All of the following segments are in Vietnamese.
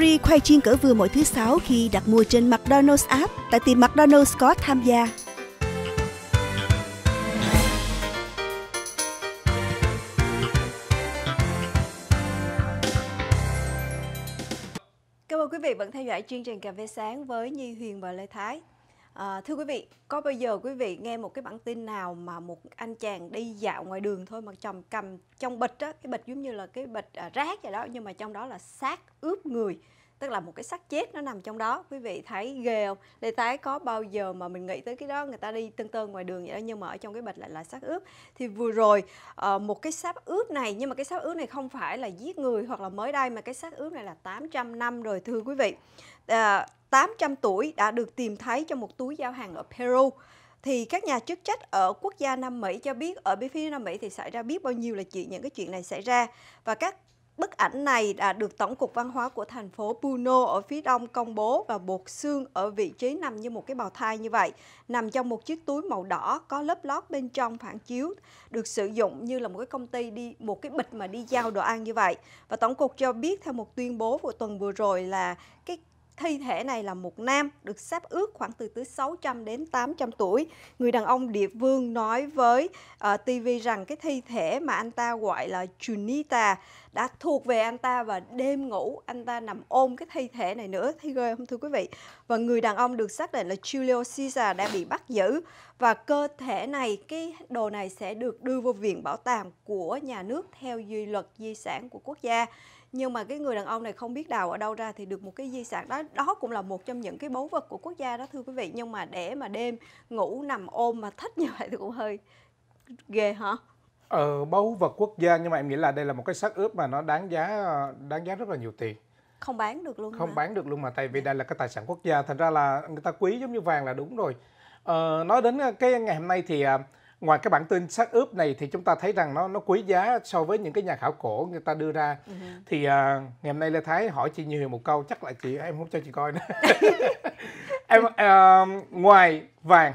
Free khoai chiên cỡ vừa mỗi thứ sáu khi đặt mua trên McDonald's app tại tiệm McDonald's có tham gia. Cảm ơn quý vị vẫn theo dõi chương trình Cà phê sáng với Nhi Huyền và Lê Thái. À, thưa quý vị, có bao giờ quý vị nghe một cái bản tin nào mà một anh chàng đi dạo ngoài đường thôi mà chồng cầm trong bịch á, cái bịch giống như là cái bịch à, rác vậy đó nhưng mà trong đó là xác ướp người, tức là một cái xác chết nó nằm trong đó. Quý vị thấy ghê không? Lê Tái có bao giờ mà mình nghĩ tới cái đó người ta đi tưng tơ ngoài đường vậy đó nhưng mà ở trong cái bịch lại là xác ướp. Thì vừa rồi ờ, một cái xác ướp này nhưng mà cái xác ướp này không phải là giết người hoặc là mới đây mà cái xác ướp này là 800 năm rồi thưa quý vị. Ờ, 800 tuổi đã được tìm thấy trong một túi giao hàng ở Peru. Thì các nhà chức trách ở quốc gia Nam Mỹ cho biết ở bên phía Nam Mỹ thì xảy ra biết bao nhiêu là chuyện những cái chuyện này xảy ra và các bức ảnh này đã được Tổng cục Văn hóa của thành phố Puno ở phía đông công bố và bột xương ở vị trí nằm như một cái bào thai như vậy, nằm trong một chiếc túi màu đỏ có lớp lót bên trong phản chiếu, được sử dụng như là một cái công ty đi một cái bịch mà đi giao đồ ăn như vậy. Và Tổng cục cho biết theo một tuyên bố của tuần vừa rồi là cái Thi thể này là một nam được xếp ước khoảng từ từ 600 đến 800 tuổi. Người đàn ông địa vương nói với uh, ờ, TV rằng cái thi thể mà anh ta gọi là Junita đã thuộc về anh ta và đêm ngủ anh ta nằm ôm cái thi thể này nữa thấy ghê không thưa quý vị và người đàn ông được xác định là Julio Caesar đã bị bắt giữ và cơ thể này cái đồ này sẽ được đưa vô viện bảo tàng của nhà nước theo duy luật di sản của quốc gia nhưng mà cái người đàn ông này không biết đào ở đâu ra thì được một cái di sản đó đó cũng là một trong những cái báu vật của quốc gia đó thưa quý vị nhưng mà để mà đêm ngủ nằm ôm mà thích như vậy thì cũng hơi ghê hả ờ, báu vật quốc gia nhưng mà em nghĩ là đây là một cái xác ướp mà nó đáng giá đáng giá rất là nhiều tiền không bán được luôn không hả? bán được luôn mà tại vì dạ. đây là cái tài sản quốc gia thành ra là người ta quý giống như vàng là đúng rồi ờ, nói đến cái ngày hôm nay thì à, ngoài cái bản tin xác ướp này thì chúng ta thấy rằng nó nó quý giá so với những cái nhà khảo cổ người ta đưa ra uh ừ -huh. thì uh, ngày hôm nay lê thái hỏi chị nhiều một câu chắc là chị em không cho chị coi nữa em uh, ngoài vàng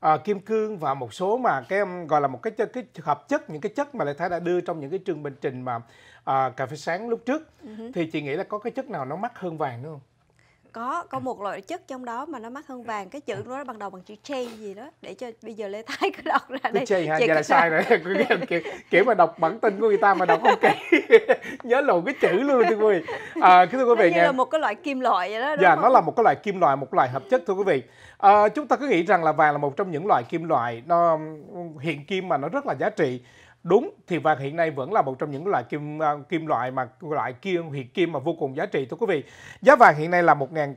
à, kim cương và một số mà cái um, gọi là một cái cái hợp chất những cái chất mà Lê thái đã đưa trong những cái trường bình trình mà à, cà phê sáng lúc trước uh ừ -huh. thì chị nghĩ là có cái chất nào nó mắc hơn vàng nữa không có có một loại chất trong đó mà nó mắc hơn ừ. vàng cái chữ ừ. nó bắt đầu bằng chữ chay gì đó để cho bây giờ lê thái cứ đọc ra đây chay hả giờ là sai rồi kiểu, kiểu mà đọc bản tin của người ta mà đọc không kỹ nhớ lộn cái chữ luôn thưa quý vị à, thưa quý vị nó như nha. là một cái loại kim loại vậy đó đúng dạ không? nó là một cái loại kim loại một loại hợp chất thưa quý vị à, chúng ta cứ nghĩ rằng là vàng là một trong những loại kim loại nó hiện kim mà nó rất là giá trị Đúng, thì vàng hiện nay vẫn là một trong những loại kim à, kim loại mà loại kim hiện kim mà vô cùng giá trị thưa quý vị. Giá vàng hiện nay là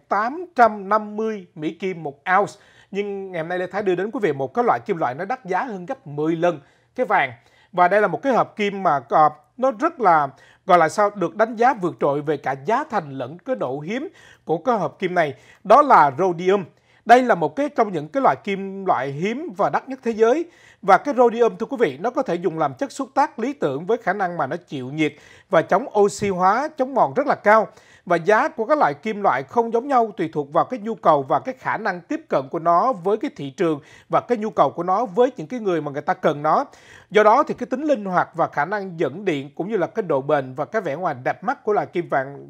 1.850 Mỹ kim một ounce. Nhưng ngày hôm nay Lê Thái đưa đến quý vị một cái loại kim loại nó đắt giá hơn gấp 10 lần cái vàng. Và đây là một cái hợp kim mà uh, nó rất là gọi là sao được đánh giá vượt trội về cả giá thành lẫn cái độ hiếm của cái hợp kim này. Đó là rhodium. Đây là một cái trong những cái loại kim loại hiếm và đắt nhất thế giới và cái rhodium thưa quý vị, nó có thể dùng làm chất xúc tác lý tưởng với khả năng mà nó chịu nhiệt và chống oxy hóa, chống mòn rất là cao. Và giá của các loại kim loại không giống nhau tùy thuộc vào cái nhu cầu và cái khả năng tiếp cận của nó với cái thị trường và cái nhu cầu của nó với những cái người mà người ta cần nó. Do đó thì cái tính linh hoạt và khả năng dẫn điện cũng như là cái độ bền và cái vẻ ngoài đẹp mắt của loại kim vàng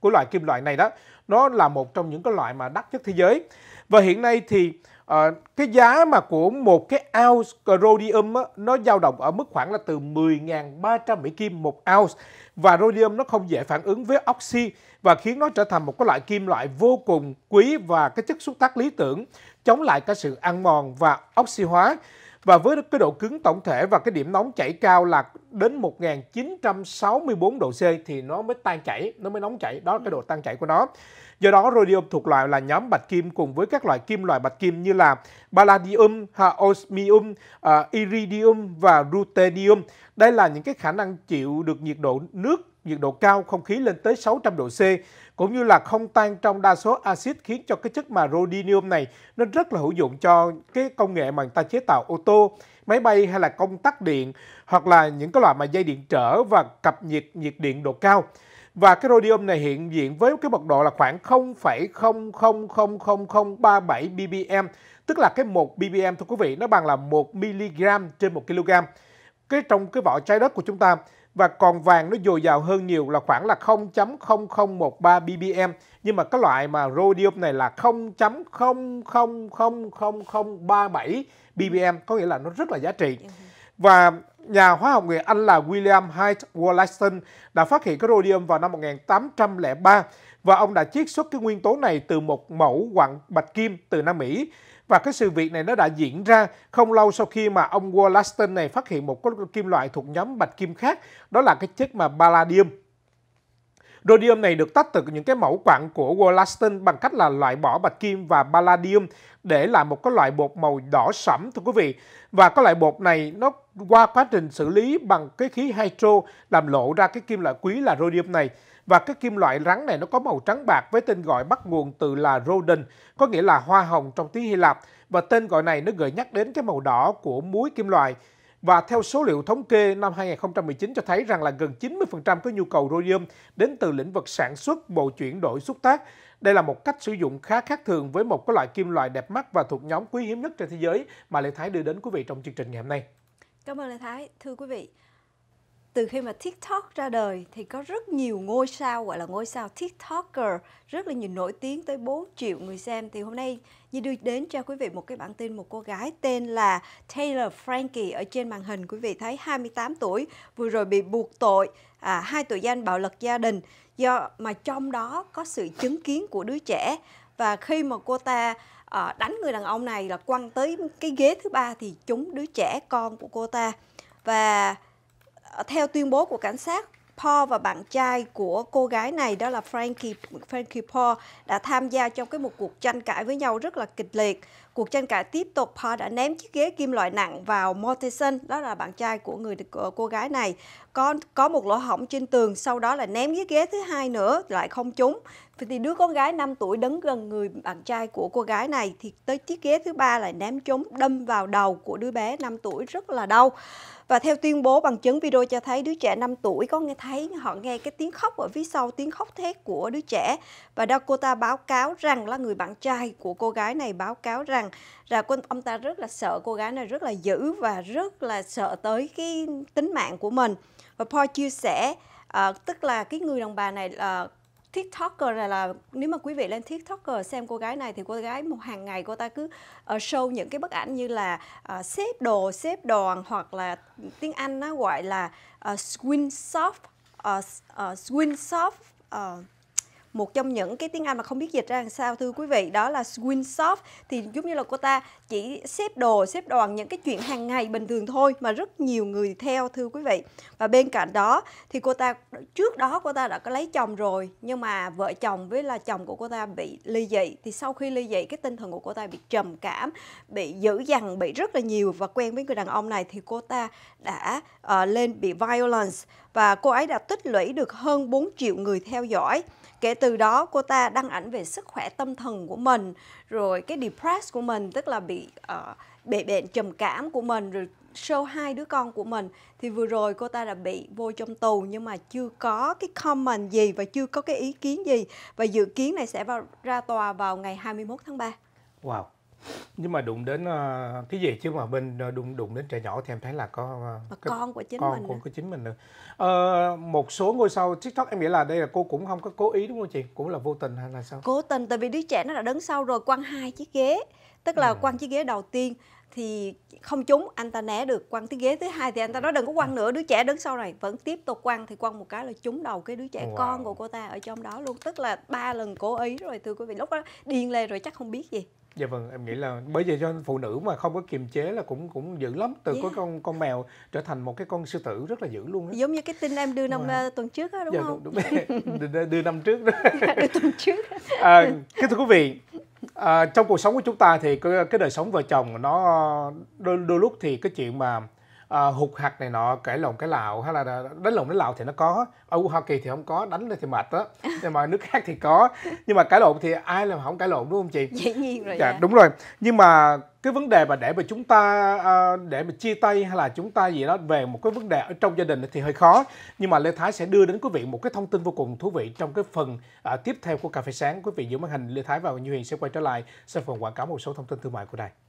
của loại kim loại này đó, nó là một trong những cái loại mà đắt nhất thế giới. Và hiện nay thì À, cái giá mà của một cái ounce rhodium á, nó dao động ở mức khoảng là từ 10.300 Mỹ Kim một ounce và rhodium nó không dễ phản ứng với oxy và khiến nó trở thành một cái loại kim loại vô cùng quý và cái chất xúc tác lý tưởng chống lại cái sự ăn mòn và oxy hóa và với cái độ cứng tổng thể và cái điểm nóng chảy cao là đến 1964 độ C thì nó mới tan chảy, nó mới nóng chảy, đó là cái độ tan chảy của nó. Do đó, rhodium thuộc loại là nhóm bạch kim cùng với các loại kim loại bạch kim như là palladium, osmium, uh, à, iridium và ruthenium. Đây là những cái khả năng chịu được nhiệt độ nước nhiệt độ cao không khí lên tới 600 độ C cũng như là không tan trong đa số axit khiến cho cái chất mà rhodium này nó rất là hữu dụng cho cái công nghệ mà người ta chế tạo ô tô, máy bay hay là công tắc điện hoặc là những cái loại mà dây điện trở và cặp nhiệt nhiệt điện độ cao. Và cái rhodium này hiện diện với cái mật độ là khoảng 0,000037 ppm, tức là cái 1 ppm thưa quý vị nó bằng là 1 mg trên 1 kg. Cái trong cái vỏ trái đất của chúng ta và còn vàng nó dồi dào hơn nhiều là khoảng là 0.0013 ppm nhưng mà cái loại mà rhodium này là 0.000037 ppm có nghĩa là nó rất là giá trị. Ừ. Và nhà hóa học người Anh là William Hyde Wollaston đã phát hiện cái rhodium vào năm 1803 và ông đã chiết xuất cái nguyên tố này từ một mẫu quặng bạch kim từ Nam Mỹ. Và cái sự việc này nó đã diễn ra không lâu sau khi mà ông Wollaston này phát hiện một cái kim loại thuộc nhóm bạch kim khác, đó là cái chất mà palladium. Rhodium này được tách từ những cái mẫu quặng của Wollaston bằng cách là loại bỏ bạch kim và palladium để lại một cái loại bột màu đỏ sẫm thưa quý vị. Và cái loại bột này nó qua quá trình xử lý bằng cái khí hydro làm lộ ra cái kim loại quý là rhodium này. Và cái kim loại rắn này nó có màu trắng bạc với tên gọi bắt nguồn từ là rhodon, có nghĩa là hoa hồng trong tiếng Hy Lạp. Và tên gọi này nó gợi nhắc đến cái màu đỏ của muối kim loại. Và theo số liệu thống kê năm 2019 cho thấy rằng là gần 90% có nhu cầu rhodium đến từ lĩnh vực sản xuất, bộ chuyển đổi xúc tác. Đây là một cách sử dụng khá khác thường với một cái loại kim loại đẹp mắt và thuộc nhóm quý hiếm nhất trên thế giới mà Lê Thái đưa đến quý vị trong chương trình ngày hôm nay. Cảm ơn Lê Thái. Thưa quý vị, từ khi mà TikTok ra đời thì có rất nhiều ngôi sao gọi là ngôi sao TikToker rất là nhiều nổi tiếng tới 4 triệu người xem thì hôm nay như đưa đến cho quý vị một cái bản tin một cô gái tên là Taylor Frankie ở trên màn hình quý vị thấy 28 tuổi vừa rồi bị buộc tội à, hai tội danh bạo lực gia đình do mà trong đó có sự chứng kiến của đứa trẻ và khi mà cô ta à, đánh người đàn ông này là quăng tới cái ghế thứ ba thì chúng đứa trẻ con của cô ta và Ờ, theo tuyên bố của cảnh sát, Paul và bạn trai của cô gái này đó là Frankie Frankie Paul đã tham gia trong cái một cuộc tranh cãi với nhau rất là kịch liệt Cuộc tranh cãi tiếp tục, họ đã ném chiếc ghế kim loại nặng vào Mortensen, đó là bạn trai của người của cô gái này. Có có một lỗ hổng trên tường, sau đó là ném chiếc ghế thứ hai nữa lại không trúng. Thì đứa con gái 5 tuổi đứng gần người bạn trai của cô gái này thì tới chiếc ghế thứ ba lại ném trúng đâm vào đầu của đứa bé 5 tuổi rất là đau. Và theo tuyên bố bằng chứng video cho thấy đứa trẻ 5 tuổi có nghe thấy họ nghe cái tiếng khóc ở phía sau tiếng khóc thét của đứa trẻ và Dakota báo cáo rằng là người bạn trai của cô gái này báo cáo rằng rằng là ông ta rất là sợ cô gái này rất là dữ và rất là sợ tới cái tính mạng của mình và Paul chia sẻ uh, tức là cái người đàn bà này là uh, TikToker là, là nếu mà quý vị lên TikToker xem cô gái này thì cô gái một hàng ngày cô ta cứ uh, show những cái bức ảnh như là uh, xếp đồ, xếp đoàn hoặc là tiếng Anh nó gọi là uh, swing soft, uh, uh, swing soft uh, một trong những cái tiếng Anh mà không biết dịch ra làm sao thưa quý vị đó là Swinsoft thì giống như là cô ta chỉ xếp đồ xếp đoàn những cái chuyện hàng ngày bình thường thôi mà rất nhiều người theo thưa quý vị và bên cạnh đó thì cô ta trước đó cô ta đã có lấy chồng rồi nhưng mà vợ chồng với là chồng của cô ta bị ly dị thì sau khi ly dị cái tinh thần của cô ta bị trầm cảm bị dữ dằn bị rất là nhiều và quen với người đàn ông này thì cô ta đã uh, lên bị violence và cô ấy đã tích lũy được hơn 4 triệu người theo dõi. Kể từ đó cô ta đăng ảnh về sức khỏe tâm thần của mình, rồi cái depressed của mình tức là bị uh, ờ, bị bệnh trầm cảm của mình rồi show hai đứa con của mình thì vừa rồi cô ta đã bị vô trong tù nhưng mà chưa có cái comment gì và chưa có cái ý kiến gì và dự kiến này sẽ vào ra tòa vào ngày 21 tháng 3. Wow, nhưng mà đụng đến uh, cái gì chứ mà bên ờ, đụng đụng đến trẻ nhỏ thì em thấy là có uh, cái, con của chính con mình của, của chính mình nữa uh, một số ngôi sao tiktok em nghĩ là đây là cô cũng không có cố ý đúng không chị cũng là vô tình hay là sao cố tình tại vì đứa trẻ nó đã đứng sau rồi quăng hai chiếc ghế tức là ừ. quăng chiếc ghế đầu tiên thì không trúng anh ta né được quăng chiếc ghế thứ hai thì anh ta nói đừng có quăng nữa đứa trẻ đứng sau này vẫn tiếp tục quăng thì quăng một cái là trúng đầu cái đứa trẻ wow. con của cô ta ở trong đó luôn tức là ba lần cố ý rồi thưa quý vị lúc đó điên lên rồi chắc không biết gì dạ vâng em nghĩ là bởi vì cho phụ nữ mà không có kiềm chế là cũng cũng dữ lắm từ yeah. Dạ. có con con mèo trở thành một cái con sư tử rất là dữ luôn đó. giống như cái tin em đưa năm à. tuần trước đó đúng dạ, không đúng, đúng. đưa, đưa năm trước đó dạ, đưa tuần trước à, kính thưa quý vị à, trong cuộc sống của chúng ta thì cái, cái đời sống vợ chồng nó đôi, đôi lúc thì cái chuyện mà à, hụt hạt này nọ cãi lộn cái lạo hay là đánh lộn đánh lạo thì nó có ở hoa kỳ thì không có đánh lên thì mệt á nhưng mà nước khác thì có nhưng mà cãi lộn thì ai làm không cãi lộn đúng không chị dĩ nhiên rồi dạ, dạ. đúng rồi nhưng mà cái vấn đề mà để mà chúng ta à, để mà chia tay hay là chúng ta gì đó về một cái vấn đề ở trong gia đình thì hơi khó nhưng mà lê thái sẽ đưa đến quý vị một cái thông tin vô cùng thú vị trong cái phần à, tiếp theo của cà phê sáng quý vị giữ màn hình lê thái và như huyền sẽ quay trở lại sau phần quảng cáo một số thông tin thương mại của đài